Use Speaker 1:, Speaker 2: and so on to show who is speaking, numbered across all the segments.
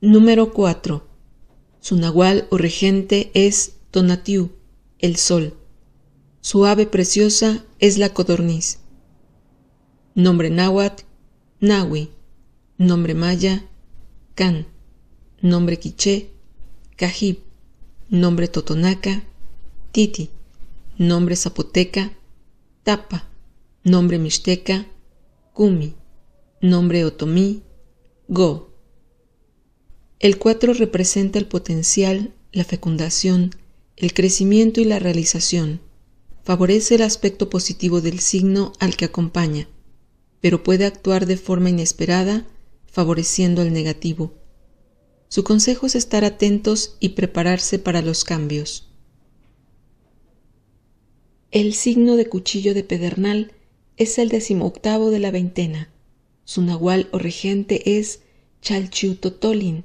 Speaker 1: Número 4. Su nahual o regente es Tonatiuh, el sol. Su ave preciosa es la codorniz. Nombre náhuatl, Nahui. Nombre maya, Can. Nombre quiché, Cajib. Nombre totonaca, Titi. Nombre zapoteca, Tapa. Nombre mixteca, Kumi. Nombre otomí, Go el 4 representa el potencial, la fecundación, el crecimiento y la realización. Favorece el aspecto positivo del signo al que acompaña, pero puede actuar de forma inesperada, favoreciendo el negativo. Su consejo es estar atentos y prepararse para los cambios. El signo de cuchillo de pedernal es el decimoctavo de la veintena. Su nahual o regente es Chalchiutotolin,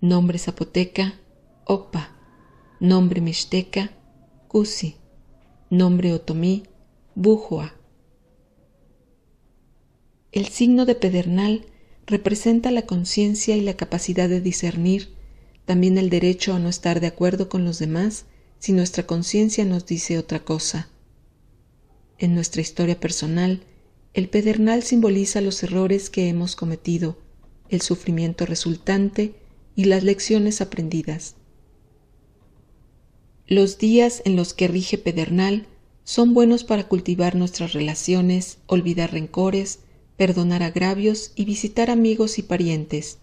Speaker 1: nombre zapoteca, Opa, nombre mixteca, Cusi, nombre otomí, Bujoa. El signo de pedernal representa la conciencia y la capacidad de discernir, también el derecho a no estar de acuerdo con los demás si nuestra conciencia nos dice otra cosa. En nuestra historia personal, el pedernal simboliza los errores que hemos cometido, el sufrimiento resultante y las lecciones aprendidas. Los días en los que rige Pedernal son buenos para cultivar nuestras relaciones, olvidar rencores, perdonar agravios y visitar amigos y parientes.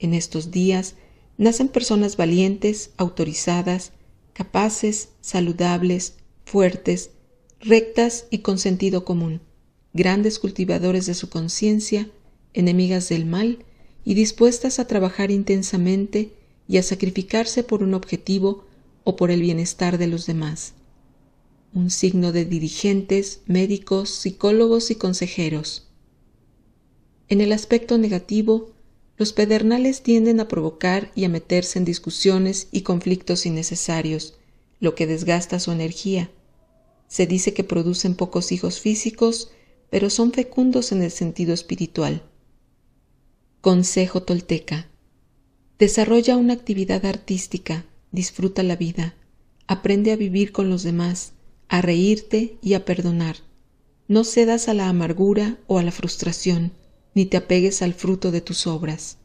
Speaker 1: En estos días nacen personas valientes, autorizadas, capaces, saludables, fuertes, rectas y con sentido común, grandes cultivadores de su conciencia, enemigas del mal y dispuestas a trabajar intensamente y a sacrificarse por un objetivo o por el bienestar de los demás. Un signo de dirigentes, médicos, psicólogos y consejeros. En el aspecto negativo, los pedernales tienden a provocar y a meterse en discusiones y conflictos innecesarios, lo que desgasta su energía. Se dice que producen pocos hijos físicos, pero son fecundos en el sentido espiritual. Consejo Tolteca. Desarrolla una actividad artística, disfruta la vida, aprende a vivir con los demás, a reírte y a perdonar. No cedas a la amargura o a la frustración, ni te apegues al fruto de tus obras.